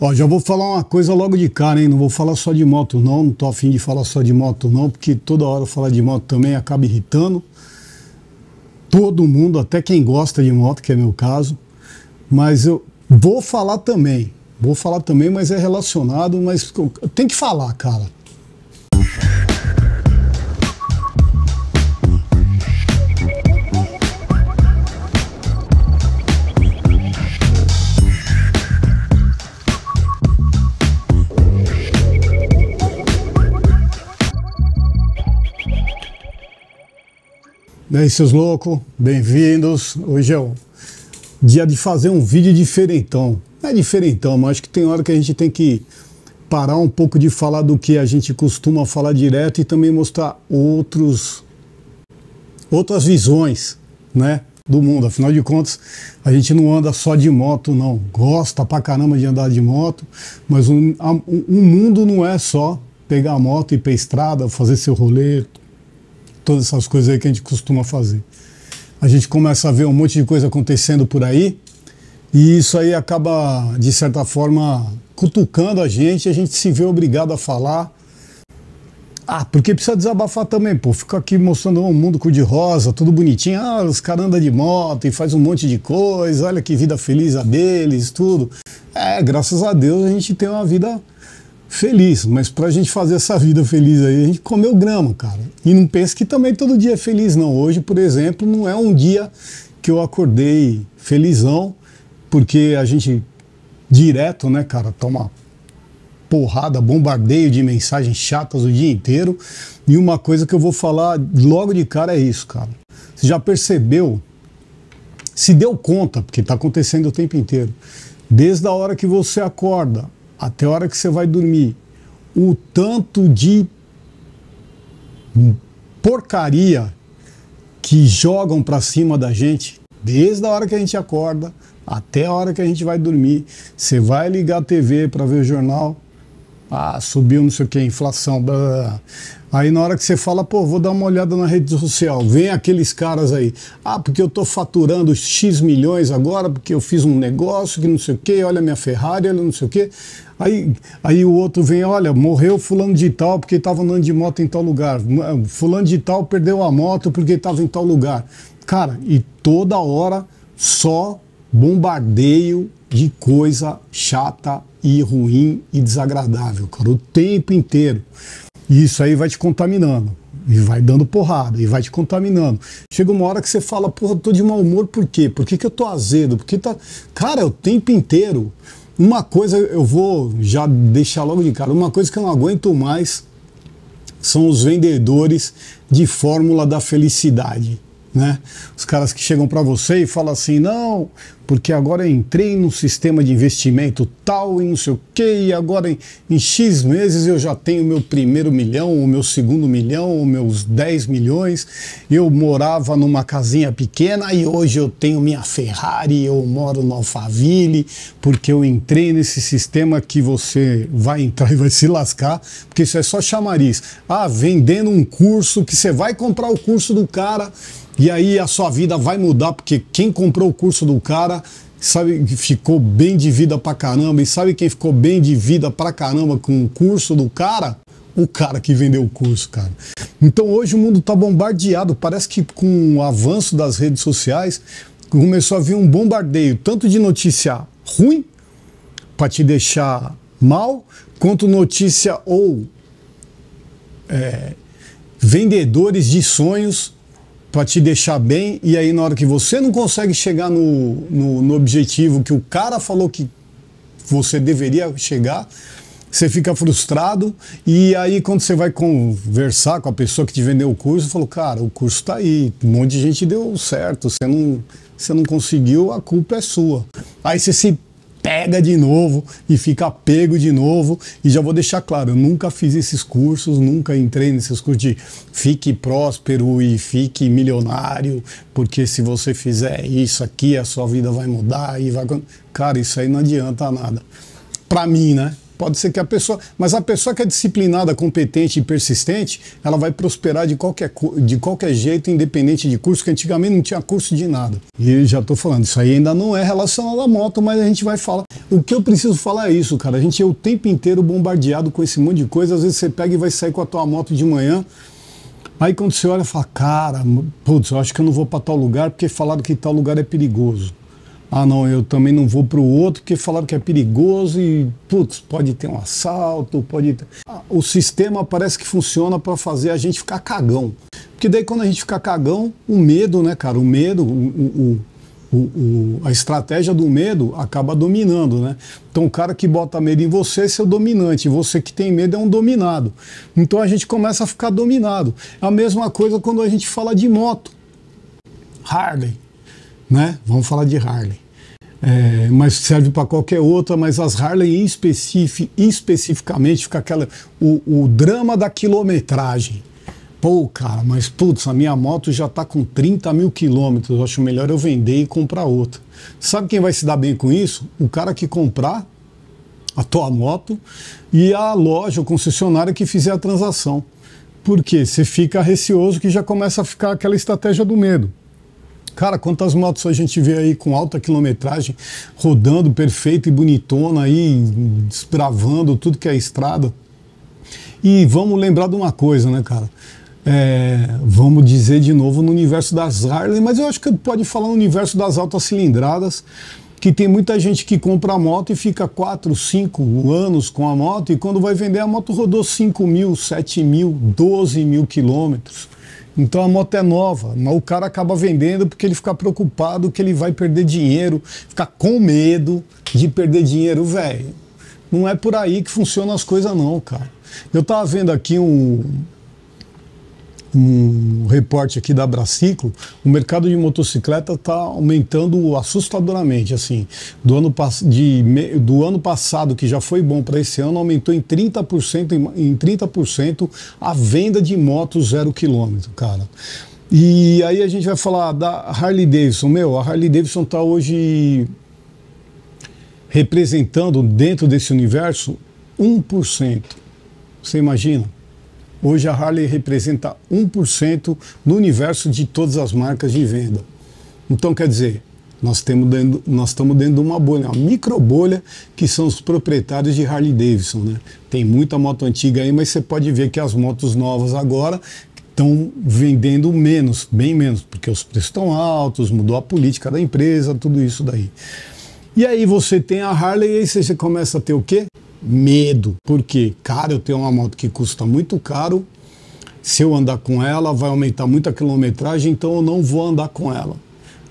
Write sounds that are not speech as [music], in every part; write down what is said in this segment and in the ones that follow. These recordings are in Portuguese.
Ó, já vou falar uma coisa logo de cara, hein? Não vou falar só de moto, não. Não tô afim de falar só de moto, não, porque toda hora falar de moto também acaba irritando. Todo mundo, até quem gosta de moto, que é meu caso. Mas eu vou falar também. Vou falar também, mas é relacionado, mas tem que falar, cara. Daí, seus loucos, bem-vindos. Hoje é o dia de fazer um vídeo diferentão. Não é diferentão, mas acho que tem hora que a gente tem que parar um pouco de falar do que a gente costuma falar direto e também mostrar outros, outras visões, né? Do mundo. Afinal de contas, a gente não anda só de moto, não. Gosta pra caramba de andar de moto, mas o um, um, um mundo não é só pegar a moto e ir pra estrada, fazer seu rolê, todas essas coisas aí que a gente costuma fazer. A gente começa a ver um monte de coisa acontecendo por aí e isso aí acaba, de certa forma, cutucando a gente, a gente se vê obrigado a falar. Ah, porque precisa desabafar também, pô. Fica aqui mostrando um mundo cor-de-rosa, tudo bonitinho. Ah, os caras andam de moto e faz um monte de coisa. Olha que vida feliz a deles, tudo. É, graças a Deus a gente tem uma vida feliz, mas para a gente fazer essa vida feliz aí, a gente comeu grama, cara. E não pense que também todo dia é feliz, não. Hoje, por exemplo, não é um dia que eu acordei felizão, porque a gente direto, né, cara, toma porrada, bombardeio de mensagens chatas o dia inteiro. E uma coisa que eu vou falar logo de cara é isso, cara. Você já percebeu? Se deu conta, porque está acontecendo o tempo inteiro. Desde a hora que você acorda até a hora que você vai dormir, o tanto de porcaria que jogam para cima da gente, desde a hora que a gente acorda até a hora que a gente vai dormir. Você vai ligar a TV para ver o jornal, ah, subiu não sei o que, inflação, blá, blá, blá. Aí na hora que você fala, pô, vou dar uma olhada na rede social, vem aqueles caras aí. Ah, porque eu estou faturando X milhões agora, porque eu fiz um negócio que não sei o quê, olha minha Ferrari, olha não sei o quê. Aí, aí o outro vem, olha, morreu fulano de tal porque estava andando de moto em tal lugar. Fulano de tal perdeu a moto porque estava em tal lugar. Cara, e toda hora só bombardeio de coisa chata e ruim e desagradável, cara, o tempo inteiro. E isso aí vai te contaminando. E vai dando porrada, e vai te contaminando. Chega uma hora que você fala, porra, eu tô de mau humor por quê? Por que, que eu tô azedo? Porque tá. Cara, o tempo inteiro. Uma coisa eu vou já deixar logo de cara, uma coisa que eu não aguento mais são os vendedores de fórmula da felicidade. Né? Os caras que chegam para você e falam assim, não, porque agora eu entrei no sistema de investimento tal e não sei o que, e agora em, em X meses eu já tenho meu primeiro milhão, o meu segundo milhão, ou meus 10 milhões. Eu morava numa casinha pequena e hoje eu tenho minha Ferrari, eu moro no Alphaville, porque eu entrei nesse sistema que você vai entrar [laughs] e vai se lascar, porque isso é só chamariz. Ah, vendendo um curso que você vai comprar o curso do cara e aí a sua vida vai mudar, porque quem comprou o curso do cara sabe que ficou bem de vida pra caramba. E sabe quem ficou bem de vida pra caramba com o curso do cara? O cara que vendeu o curso, cara. Então hoje o mundo tá bombardeado. Parece que com o avanço das redes sociais começou a vir um bombardeio, tanto de notícia ruim para te deixar mal, quanto notícia ou é, vendedores de sonhos para te deixar bem, e aí na hora que você não consegue chegar no, no, no objetivo que o cara falou que você deveria chegar, você fica frustrado e aí quando você vai conversar com a pessoa que te vendeu o curso, falou, cara, o curso está aí, um monte de gente deu certo, você não, você não conseguiu, a culpa é sua. Aí você se pega de novo e fica pego de novo. E já vou deixar claro, eu nunca fiz esses cursos, nunca entrei nesses cursos de fique próspero e fique milionário, porque se você fizer isso aqui, a sua vida vai mudar e vai. Cara, isso aí não adianta nada. Pra mim, né? Pode ser que a pessoa. Mas a pessoa que é disciplinada, competente e persistente, ela vai prosperar de qualquer, de qualquer jeito, independente de curso, que antigamente não tinha curso de nada. E já estou falando, isso aí ainda não é relacionado à moto, mas a gente vai falar. O que eu preciso falar é isso, cara. A gente é o tempo inteiro bombardeado com esse monte de coisa. Às vezes você pega e vai sair com a tua moto de manhã. Aí quando você olha, fala, cara, putz, eu acho que eu não vou para tal lugar porque falaram que tal lugar é perigoso ah não, eu também não vou para o outro porque falaram que é perigoso e putz, pode ter um assalto, pode ter... Ah, o sistema parece que funciona para fazer a gente ficar cagão. Porque daí quando a gente ficar cagão, o medo, né, cara, o medo, o, o, o, a estratégia do medo acaba dominando, né? Então o cara que bota medo em você é seu dominante, você que tem medo é um dominado. Então a gente começa a ficar dominado. É a mesma coisa quando a gente fala de moto. Harley né? Vamos falar de Harley. É, mas serve para qualquer outra, mas as Harley específico, especificamente fica aquela o, o, drama da quilometragem. Pô, cara, mas putz, a minha moto já está com 30 mil quilômetros, eu acho melhor eu vender e comprar outra. Sabe quem vai se dar bem com isso? O cara que comprar a tua moto e a loja, o concessionário que fizer a transação. Porque você fica receoso que já começa a ficar aquela estratégia do medo. Cara, quantas motos a gente vê aí com alta quilometragem, rodando perfeito e bonitona aí, desbravando tudo que é estrada. E vamos lembrar de uma coisa, né, cara? É, vamos dizer de novo no universo das Harley, mas eu acho que pode falar no universo das altas cilindradas, que tem muita gente que compra a moto e fica 4, 5 anos com a moto, e quando vai vender a moto rodou 5 mil, 7 mil, 12 mil quilômetros. Então a moto é nova, mas o cara acaba vendendo porque ele fica preocupado que ele vai perder dinheiro, fica com medo de perder dinheiro, velho. Não é por aí que funcionam as coisas não, cara. Eu tava vendo aqui um um reporte aqui da Braciclo, o mercado de motocicleta está aumentando assustadoramente, assim, do ano, de, do ano passado, que já foi bom para esse ano, aumentou em 30%, em 30% a venda de motos zero quilômetro, cara. E aí a gente vai falar da Harley Davidson. Meu, a Harley Davidson está hoje representando dentro desse universo 1%. Você imagina? Hoje a Harley representa 1% no universo de todas as marcas de venda. Então, quer dizer, nós, temos dentro, nós estamos dentro de uma bolha, uma micro bolha, que são os proprietários de Harley Davidson. Né? Tem muita moto antiga aí, mas você pode ver que as motos novas agora estão vendendo menos, bem menos, porque os preços estão altos, mudou a política da empresa, tudo isso daí. E aí você tem a Harley e aí você começa a ter o quê? medo. Porque, cara, eu tenho uma moto que custa muito caro. Se eu andar com ela, vai aumentar muito a quilometragem, então eu não vou andar com ela.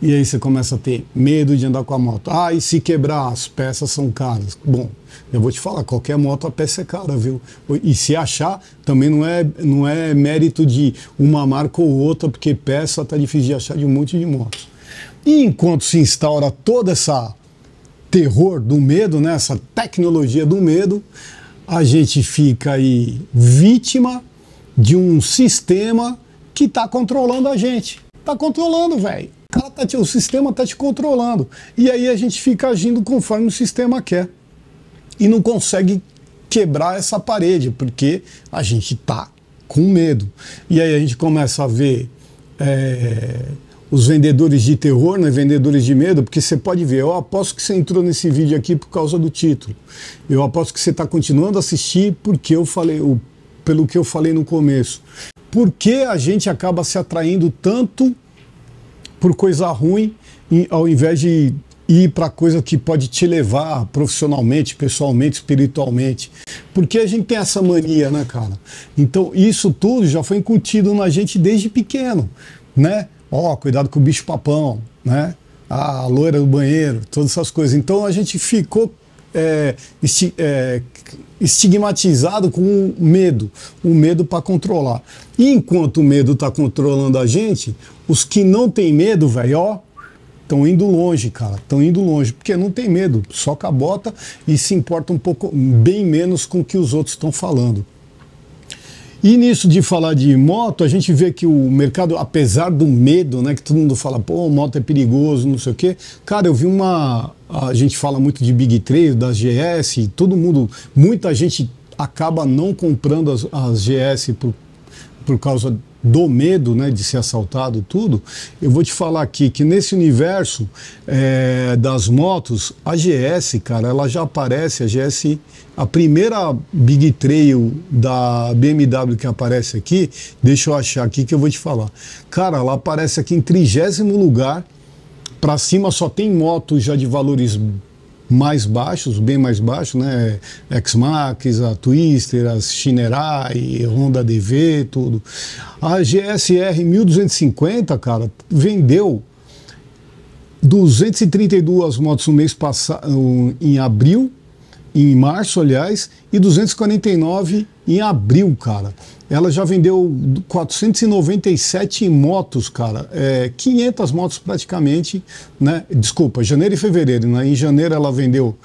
E aí você começa a ter medo de andar com a moto. Ah, e se quebrar, as peças são caras. Bom, eu vou te falar, qualquer moto a peça é cara, viu? E se achar, também não é, não é mérito de uma marca ou outra, porque peça tá difícil de achar de um monte de motos. E enquanto se instaura toda essa terror, do medo, né? essa tecnologia do medo, a gente fica aí vítima de um sistema que está controlando a gente. Está controlando, velho. Tá o sistema está te controlando. E aí a gente fica agindo conforme o sistema quer. E não consegue quebrar essa parede, porque a gente está com medo. E aí a gente começa a ver. É os vendedores de terror, né? vendedores de medo, porque você pode ver, eu aposto que você entrou nesse vídeo aqui por causa do título. Eu aposto que você está continuando a assistir porque eu falei, o, pelo que eu falei no começo. Por que a gente acaba se atraindo tanto por coisa ruim ao invés de ir para coisa que pode te levar profissionalmente, pessoalmente, espiritualmente. Porque a gente tem essa mania, né, cara? Então, isso tudo já foi incutido na gente desde pequeno, né? Ó, oh, cuidado com o bicho papão, né? a loira do banheiro, todas essas coisas. Então a gente ficou é, esti é, estigmatizado com o medo, o medo para controlar. E enquanto o medo está controlando a gente, os que não têm medo, velho, ó, estão indo longe, cara, estão indo longe, porque não tem medo, só cabota e se importa um pouco bem menos com o que os outros estão falando. E nisso de falar de moto, a gente vê que o mercado, apesar do medo, né, que todo mundo fala, pô, moto é perigoso, não sei o quê. Cara, eu vi uma. A gente fala muito de Big 3, da GS, todo mundo, muita gente acaba não comprando as, as GS por por causa do medo né, de ser assaltado tudo, eu vou te falar aqui que nesse universo é, das motos, a GS, cara, ela já aparece, a GS, a primeira Big Trail da BMW que aparece aqui, deixa eu achar aqui que eu vou te falar. Cara, ela aparece aqui em trigésimo lugar, para cima só tem motos já de valores mais baixos, bem mais baixos, né? X-Max, a Twister, as Shinerai, Honda DV, tudo. A GSR 1250, cara, vendeu 232 motos no mês passado, em abril, em março, aliás, e 249 em abril, cara. Ela já vendeu 497 motos, cara. É, 500 motos praticamente, né? Desculpa, janeiro e fevereiro, né? Em janeiro ela vendeu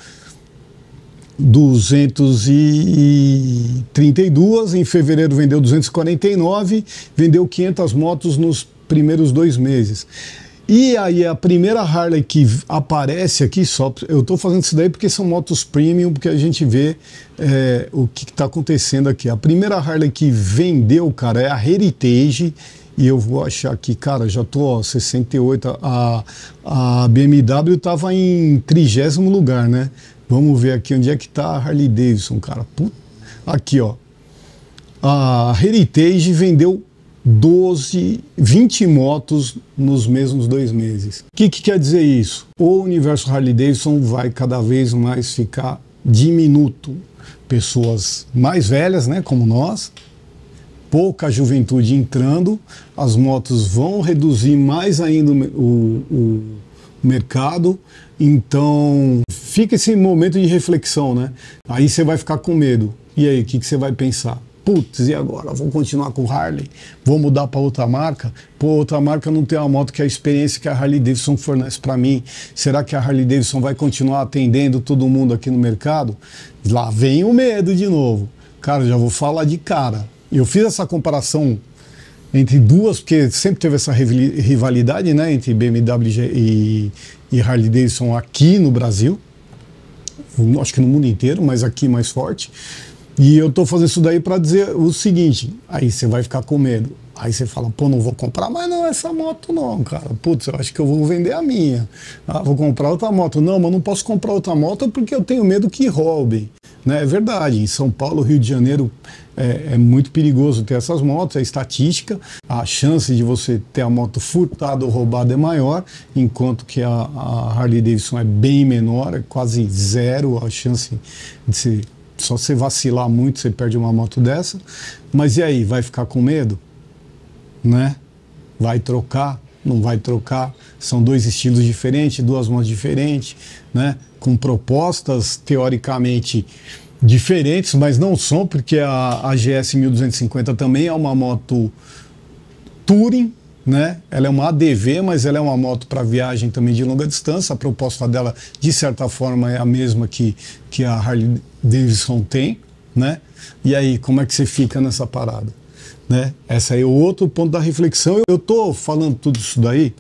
232, em fevereiro vendeu 249, vendeu 500 motos nos primeiros dois meses. E aí a primeira Harley que aparece aqui, só eu estou fazendo isso daí porque são motos premium, porque a gente vê é, o que está acontecendo aqui. A primeira Harley que vendeu, cara, é a Heritage. E eu vou achar que, cara, já tô ó, 68, a, a BMW tava em trigésimo lugar, né? Vamos ver aqui onde é que tá a Harley Davidson, cara. Puta. Aqui, ó. A Heritage vendeu 12, 20 motos nos mesmos dois meses. O que, que quer dizer isso? O universo Harley Davidson vai cada vez mais ficar diminuto. Pessoas mais velhas, né, como nós, pouca juventude entrando, as motos vão reduzir mais ainda o, o mercado. Então fica esse momento de reflexão, né? Aí você vai ficar com medo. E aí, o que, que você vai pensar? Putz, e agora? Vou continuar com Harley? Vou mudar para outra marca? Pô, outra marca não tem uma moto que a experiência que a Harley Davidson fornece para mim. Será que a Harley Davidson vai continuar atendendo todo mundo aqui no mercado? Lá vem o medo de novo. Cara, já vou falar de cara. Eu fiz essa comparação entre duas, porque sempre teve essa rivalidade né, entre BMW e, e Harley Davidson aqui no Brasil, acho que no mundo inteiro, mas aqui mais forte. E eu tô fazendo isso daí para dizer o seguinte: aí você vai ficar com medo. Aí você fala, pô, não vou comprar mais não essa moto não, cara. Putz, eu acho que eu vou vender a minha. Ah, vou comprar outra moto. Não, mas não posso comprar outra moto porque eu tenho medo que roubem. Né? É verdade, em São Paulo, Rio de Janeiro, é, é, muito perigoso ter essas motos, é estatística. A chance de você ter a moto furtada ou roubada é maior, enquanto que a, a Harley Davidson é bem menor, é quase zero a chance de ser só você vacilar muito, você perde uma moto dessa. Mas e aí, vai ficar com medo? Né? Vai trocar? Não vai trocar? São dois estilos diferentes, duas motos diferentes, né? Com propostas teoricamente diferentes, mas não são, porque a, a GS 1250 também é uma moto touring, né? Ela é uma ADV, mas ela é uma moto para viagem também de longa distância. A proposta dela, de certa forma, é a mesma que, que a Harley Davidson tem, né? E aí, como é que você fica nessa parada? Né? Essa é o outro ponto da reflexão. Eu estou falando tudo isso daí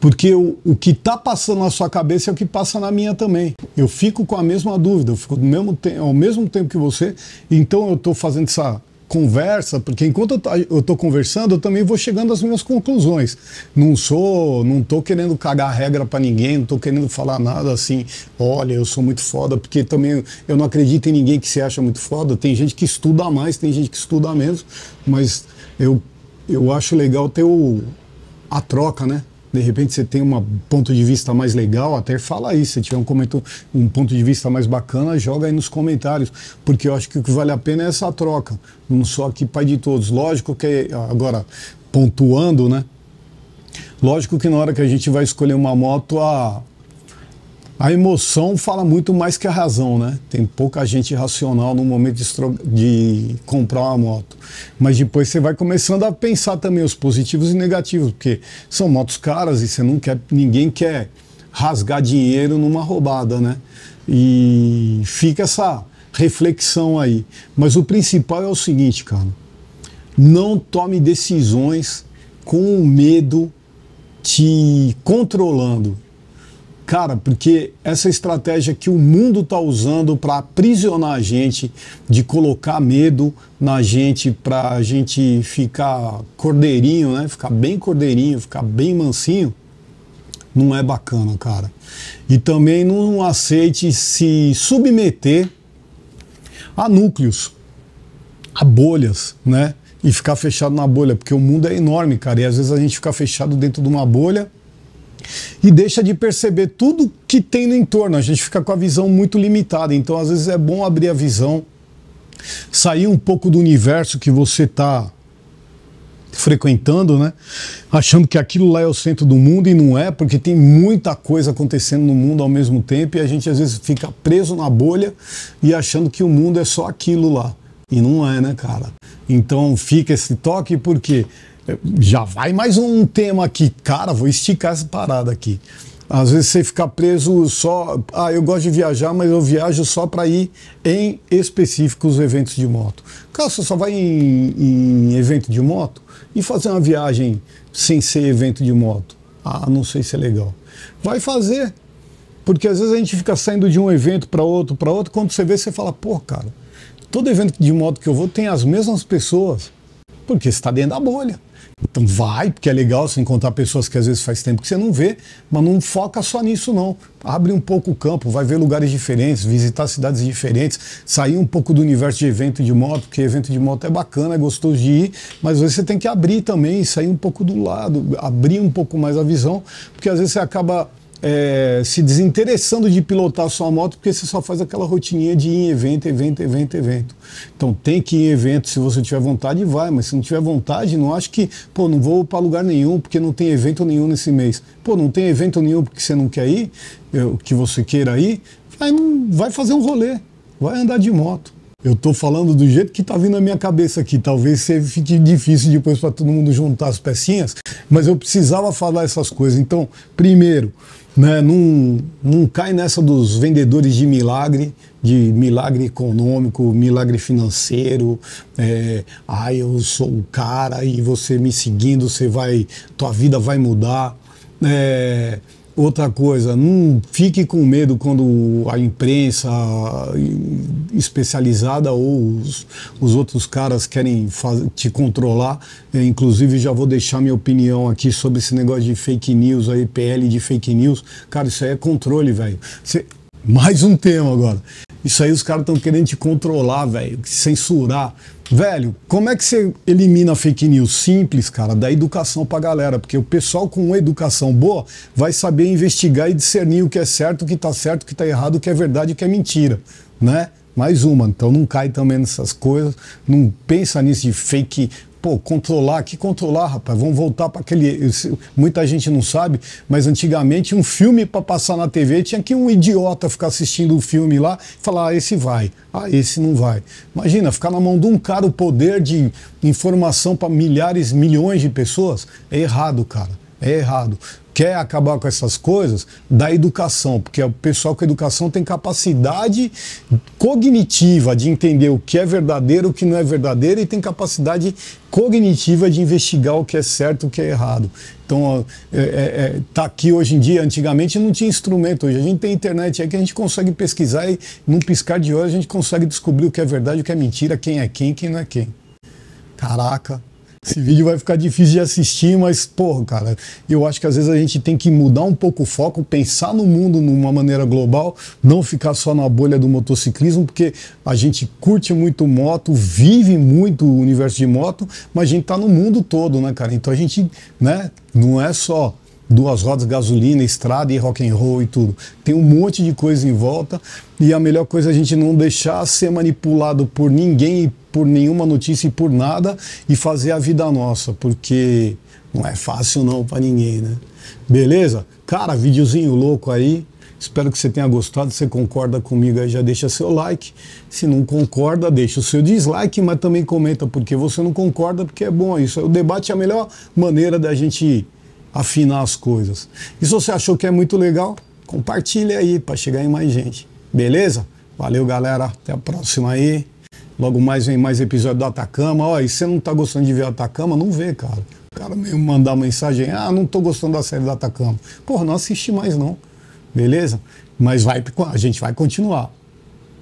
porque o, o que está passando na sua cabeça é o que passa na minha também. Eu fico com a mesma dúvida, eu fico mesmo ao mesmo tempo que você, então eu estou fazendo essa conversa, porque enquanto eu tá, estou conversando, eu também vou chegando às minhas conclusões. Não sou, não estou querendo cagar regra para ninguém, não estou querendo falar nada assim, olha, eu sou muito foda, porque também eu não acredito em ninguém que se acha muito foda. Tem gente que estuda mais, tem gente que estuda menos, mas eu, eu acho legal ter o, a troca, né? de repente você tem um ponto de vista mais legal, até fala aí. Se tiver um, comentário, um ponto de vista mais bacana, joga aí nos comentários. Porque eu acho que o que vale a pena é essa troca. Não só aqui pai de todos. Lógico que, agora, pontuando, né? Lógico que na hora que a gente vai escolher uma moto, a, a emoção fala muito mais que a razão, né? Tem pouca gente racional no momento de, de comprar uma moto. Mas depois você vai começando a pensar também os positivos e negativos, porque são motos caras e você não quer, ninguém quer rasgar dinheiro numa roubada, né? E fica essa reflexão aí. Mas o principal é o seguinte, cara: não tome decisões com o medo te controlando. Cara, porque essa estratégia que o mundo está usando para aprisionar a gente, de colocar medo na gente, para a gente ficar cordeirinho, né? Ficar bem cordeirinho, ficar bem mansinho, não é bacana, cara. E também não aceite se submeter a núcleos, a bolhas, né? E ficar fechado na bolha, porque o mundo é enorme, cara. E às vezes a gente fica fechado dentro de uma bolha e deixa de perceber tudo que tem no entorno. A gente fica com a visão muito limitada. Então, às vezes, é bom abrir a visão, sair um pouco do universo que você está frequentando, né? Achando que aquilo lá é o centro do mundo e não é, porque tem muita coisa acontecendo no mundo ao mesmo tempo e a gente às vezes fica preso na bolha e achando que o mundo é só aquilo lá. E não é, né, cara? Então fica esse toque porque já vai mais um tema aqui. Cara, vou esticar essa parada aqui. Às vezes você fica preso só. Ah, eu gosto de viajar, mas eu viajo só para ir em específicos eventos de moto. Cara, você só vai em, em, evento de moto e fazer uma viagem sem ser evento de moto. Ah, não sei se é legal. Vai fazer. Porque às vezes a gente fica saindo de um evento para outro, para outro. Quando você vê, você fala, pô, cara, todo evento de moto que eu vou tem as mesmas pessoas. Porque você está dentro da bolha. Então vai, porque é legal você encontrar pessoas que às vezes faz tempo que você não vê, mas não foca só nisso não. Abre um pouco o campo, vai ver lugares diferentes, visitar cidades diferentes, sair um pouco do universo de evento de moto, porque evento de moto é bacana, é gostoso de ir, mas às vezes você tem que abrir também, sair um pouco do lado, abrir um pouco mais a visão, porque às vezes você acaba é, se desinteressando de pilotar sua moto porque você só faz aquela rotininha de ir em evento, evento, evento, evento. Então tem que ir em evento, se você tiver vontade, vai, mas se não tiver vontade, não acho que, pô, não vou para lugar nenhum porque não tem evento nenhum nesse mês. Pô, não tem evento nenhum porque você não quer ir, eu, é, que você queira ir, vai, vai fazer um rolê, vai andar de moto. Eu estou falando do jeito que está vindo na minha cabeça aqui. Talvez fique difícil depois para todo mundo juntar as pecinhas, mas eu precisava falar essas coisas. Então, primeiro, né, não, não cai nessa dos vendedores de milagre, de milagre econômico, milagre financeiro. É, ah, eu sou o cara e você me seguindo, você vai, tua vida vai mudar. É, Outra coisa, não fique com medo quando a imprensa especializada ou os, os outros caras querem te controlar. É, inclusive, já vou deixar minha opinião aqui sobre esse negócio de fake news, a EPL de fake news. Cara, isso aí é controle, velho. Mais um tema agora. Isso aí os caras estão querendo te controlar, velho, censurar. Velho, como é que você elimina fake news? Simples, cara, da educação pra galera, porque o pessoal com uma educação boa vai saber investigar e discernir o que é certo, o que tá certo, o que tá errado, o que é verdade e o que é mentira, né? Mais uma, então não cai também nessas coisas, não pensa nisso de fake Pô, controlar, que controlar, rapaz? Vamos voltar para aquele. Muita gente não sabe, mas antigamente um filme para passar na TV tinha que um idiota ficar assistindo o um filme lá e falar: ah, esse vai, ah, esse não vai. Imagina, ficar na mão de um cara o poder de informação para milhares, milhões de pessoas é errado, cara. É errado quer acabar com essas coisas, da educação, porque é o pessoal com educação tem capacidade cognitiva de entender o que é verdadeiro, o que não é verdadeiro, e tem capacidade cognitiva de investigar o que é certo, o que é errado. Então, está é, é, é tá aqui hoje em dia. Antigamente não tinha instrumento, hoje a gente tem internet, é que a gente consegue pesquisar e, num piscar de olhos, a gente consegue descobrir o que é verdade, o que é mentira, quem é quem, quem não é quem. Caraca, esse vídeo vai ficar difícil de assistir, mas, porra, cara, eu acho que às vezes a gente tem que mudar um pouco o foco, pensar no mundo de uma maneira global, não ficar só na bolha do motociclismo, porque a gente curte muito moto, vive muito o universo de moto, mas a gente tá no mundo todo, né, cara? Então a gente, né, não é só duas rodas, gasolina, estrada e rock and roll e tudo. Tem um monte de coisa em volta e a melhor coisa é a gente não deixar ser manipulado por ninguém, por nenhuma notícia e por nada e fazer a vida nossa, porque não é fácil não para ninguém, né? Beleza? Cara, videozinho louco aí. Espero que você tenha gostado. Se concorda comigo aí, já deixa seu like. Se não concorda, deixa o seu dislike, mas também comenta porque você não concorda, porque é bom isso. O debate é a melhor maneira da gente afinar as coisas. E se você achou que é muito legal, compartilha aí para chegar em mais gente. Beleza? Valeu, galera. Até a próxima aí. Logo mais vem mais episódio do Atacama. Ó, e você não tá gostando de ver o Atacama? Não vê, cara. O cara meio mandar mensagem, ah, não tô gostando da série do Atacama. Porra, não assiste mais não. Beleza? Mas vai, a gente vai continuar.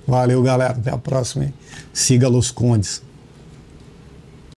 Valeu, galera. Até a próxima. Hein? Siga Los Condes.